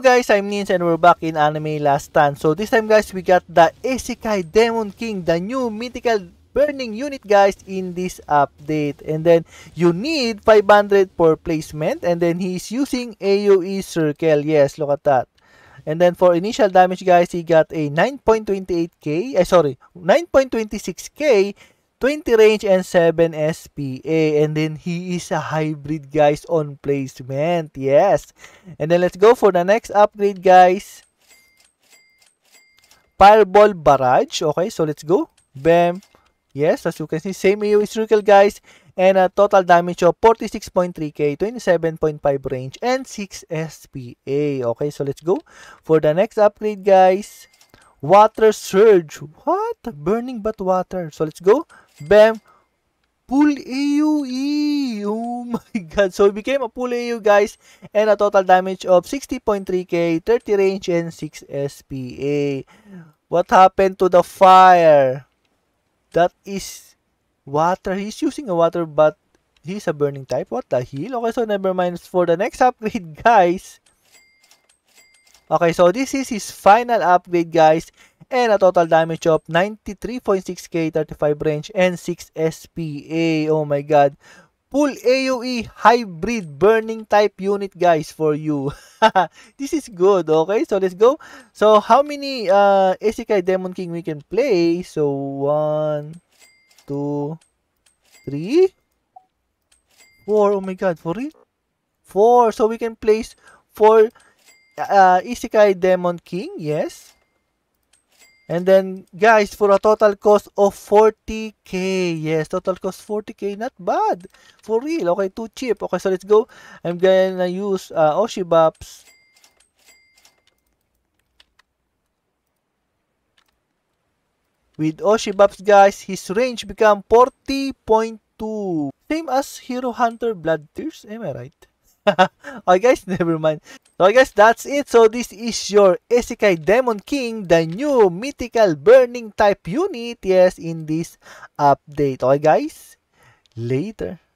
guys, I'm Nins and we're back in Anime Last Stand. So this time guys, we got the Isekai Demon King, the new mythical burning unit guys in this update. And then you need 500 for placement and then he's using AoE circle. Yes, look at that. And then for initial damage guys, he got a 9.28k, eh, sorry, 9.26k 20 range and 7 SPA. And then he is a hybrid guys on placement. Yes. And then let's go for the next upgrade guys. Fireball Barrage. Okay, so let's go. Bam. Yes, as you can see, same AoE circle guys. And a total damage of 46.3k, 27.5 range, and 6 SPA. Okay, so let's go for the next upgrade guys. Water Surge. What? Burning but water. So let's go. Bam, pool AoE. Oh my god. So, it became a pool AoE, guys. And a total damage of 60.3k, 30 range, and 6 SPA. What happened to the fire? That is water. He's using a water, but he's a burning type. What the hell? Okay, so never mind for the next upgrade, guys. Okay, so this is his final upgrade, guys and a total damage of 93.6k 35 range and 6 SPA. Oh my god. Full AoE hybrid burning type unit guys for you. this is good. Okay, so let's go. So how many uh SK Demon King we can play? So one, two, three, four. Oh my god, for it? Four. So we can place four uh, Isekai Demon King, yes. And then, guys, for a total cost of 40k. Yes, total cost 40k. Not bad. For real. Okay, too cheap. Okay, so let's go. I'm gonna use uh, Oshibaps. With Oshibaps, guys, his range become 40.2. Same as Hero Hunter Blood Tears. Am I right? okay guys, never mind. So guys, that's it. So this is your Isekai Demon King, the new mythical burning type unit. Yes, in this update. Okay guys, later.